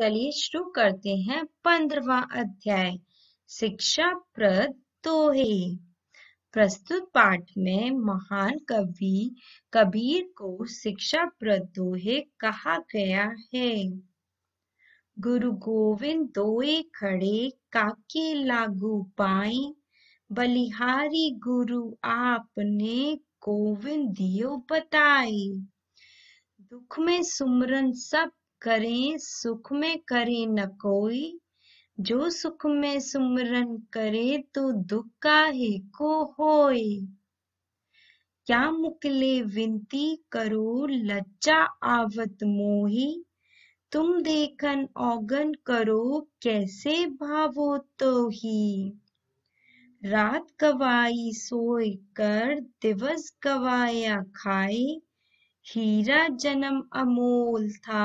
चलिए शुरू करते हैं पंद्रवा अध्याय शिक्षा प्रद दोहे प्रस्तुत पाठ में महान कवि कबीर को शिक्षा प्रद दोहे कहा गया है गुरु गोविंद दोए खड़े काके लागू पाए बलिहारी गुरु आपने गोविंद दियो बताए दुख में सुमरन सब करें सुख में करे न कोई जो सुख में सुमरन करे तो दुख का ही को होए क्या मुकले विनती करो लज्जा आवत मोही तुम देखन औगन करो कैसे भावो तो ही रात गवाई सोए कर दिवस गवाया खाए हीरा जन्म अमोल था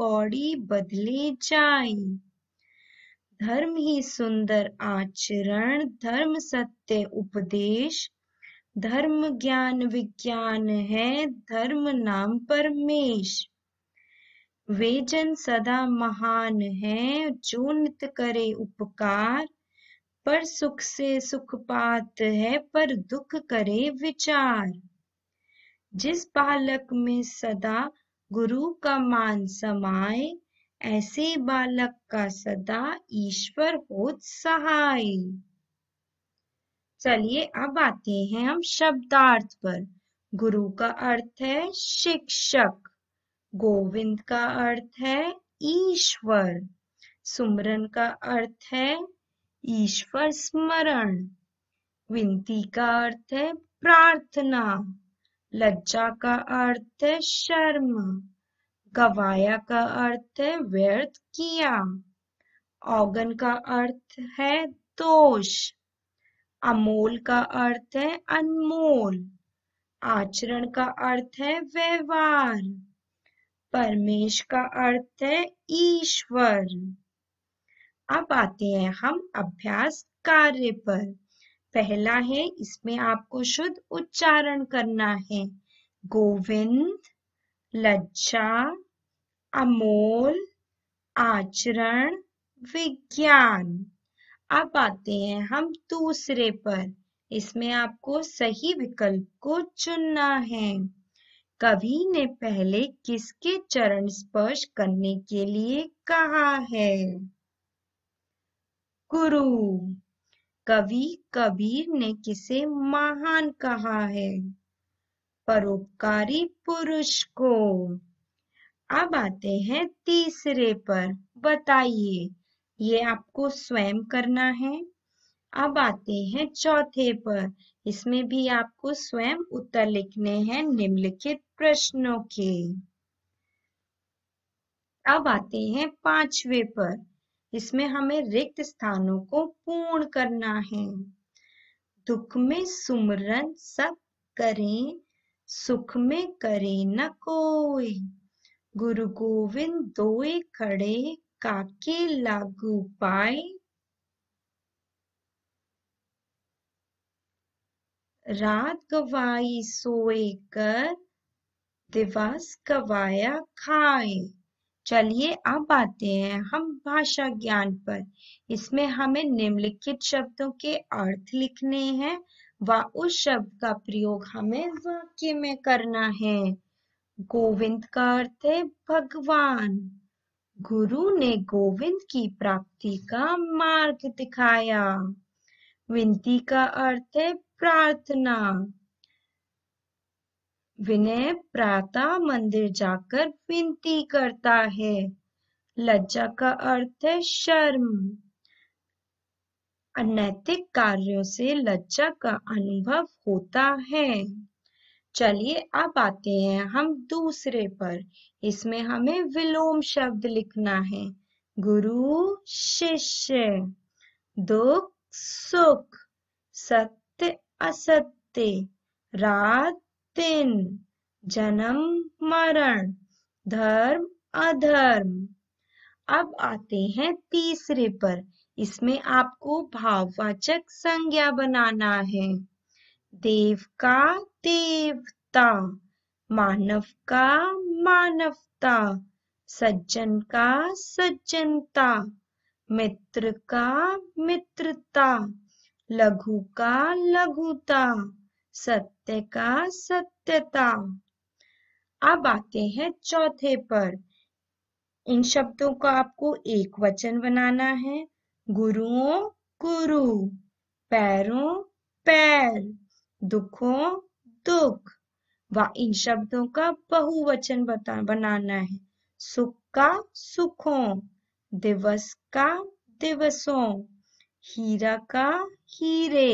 कौड़ी बदले जाए धर्म ही सुंदर आचरण धर्म सत्य उपदेश धर्म ज्ञान विज्ञान है धर्म नाम परमेश वेजन सदा महान है जो नित करे उपकार पर सुख से सुख पात है पर दुख करे विचार जिस बालक में सदा गुरु का मान समाए ऐसे बालक का सदा ईश्वर हो सहाय चलिए अब आते हैं हम शब्दार्थ पर गुरु का अर्थ है शिक्षक गोविंद का अर्थ है ईश्वर सुमरन का अर्थ है ईश्वर स्मरण विनती का अर्थ है प्रार्थना लज्जा का अर्थ है शर्म गवाया का अर्थ है व्यर्थ किया औगन का अर्थ है दोष अमोल का अर्थ है अनमोल आचरण का अर्थ है व्यवहार परमेश का अर्थ है ईश्वर अब आते हैं हम अभ्यास कार्य पर पहला है इसमें आपको शुद्ध उच्चारण करना है गोविंद लज्जा अमोल आचरण विज्ञान अब आते हैं हम दूसरे पर इसमें आपको सही विकल्प को चुनना है कवि ने पहले किसके चरण स्पर्श करने के लिए कहा है गुरु कवि कबीर ने किसे महान कहा है परोपकारी पुरुष को अब आते हैं तीसरे पर बताइए ये आपको स्वयं करना है अब आते हैं चौथे पर इसमें भी आपको स्वयं उत्तर लिखने हैं निम्नलिखित प्रश्नों के अब आते हैं पांचवे पर इसमें हमें रिक्त स्थानों को पूर्ण करना है दुख में सुमरन सब करें सुख में करे न कोई गुरु गोविंद दोए खड़े काके लागू पाए रात गवाई सोए कर दिवस गवाया खाए चलिए अब आते हैं हम भाषा ज्ञान पर इसमें हमें निम्नलिखित शब्दों के अर्थ लिखने हैं व उस शब्द का प्रयोग हमें वाक्य में करना है गोविंद का अर्थ है भगवान गुरु ने गोविंद की प्राप्ति का मार्ग दिखाया विनती का अर्थ है प्रार्थना विनय प्रातः मंदिर जाकर विनती करता है लज्जा का अर्थ है शर्म अनैतिक कार्यों से लज्जा का अनुभव होता है चलिए अब आते हैं हम दूसरे पर इसमें हमें विलोम शब्द लिखना है गुरु शिष्य दुख सुख सत्य असत्य रात तीन जन्म मरण धर्म अधर्म अब आते हैं तीसरे पर इसमें आपको भाववाचक संज्ञा बनाना है देव का देवता मानव का मानवता सज्जन का सज्जनता मित्र का मित्रता लघु का लघुता सत्य का सत्यता अब आते हैं चौथे पर इन शब्दों का आपको एक वचन बनाना है गुरुओं गुरु पैरों पैर दुखों दुख व इन शब्दों का बहुवचन बता बनाना है सुख का सुखों दिवस का दिवसों हीरा का हीरे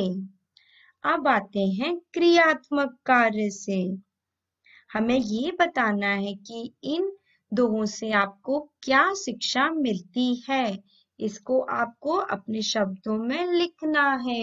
अब आते हैं क्रियात्मक कार्य से हमें ये बताना है कि इन दोहों से आपको क्या शिक्षा मिलती है इसको आपको अपने शब्दों में लिखना है